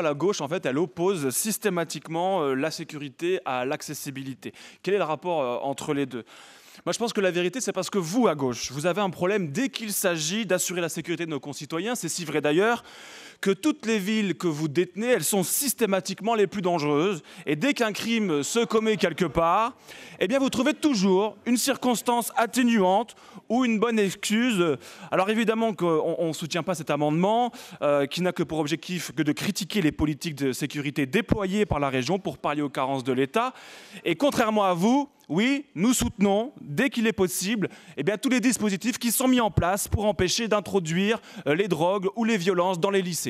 la gauche, en fait, elle oppose systématiquement euh, la sécurité à l'accessibilité. Quel est le rapport euh, entre les deux moi, je pense que la vérité, c'est parce que vous, à gauche, vous avez un problème dès qu'il s'agit d'assurer la sécurité de nos concitoyens. C'est si vrai d'ailleurs que toutes les villes que vous détenez, elles sont systématiquement les plus dangereuses. Et dès qu'un crime se commet quelque part, eh bien, vous trouvez toujours une circonstance atténuante ou une bonne excuse. Alors évidemment qu'on ne soutient pas cet amendement, euh, qui n'a que pour objectif que de critiquer les politiques de sécurité déployées par la région pour parler aux carences de l'État. Et contrairement à vous, oui, nous soutenons, dès qu'il est possible, eh bien, tous les dispositifs qui sont mis en place pour empêcher d'introduire euh, les drogues ou les violences dans les lycées.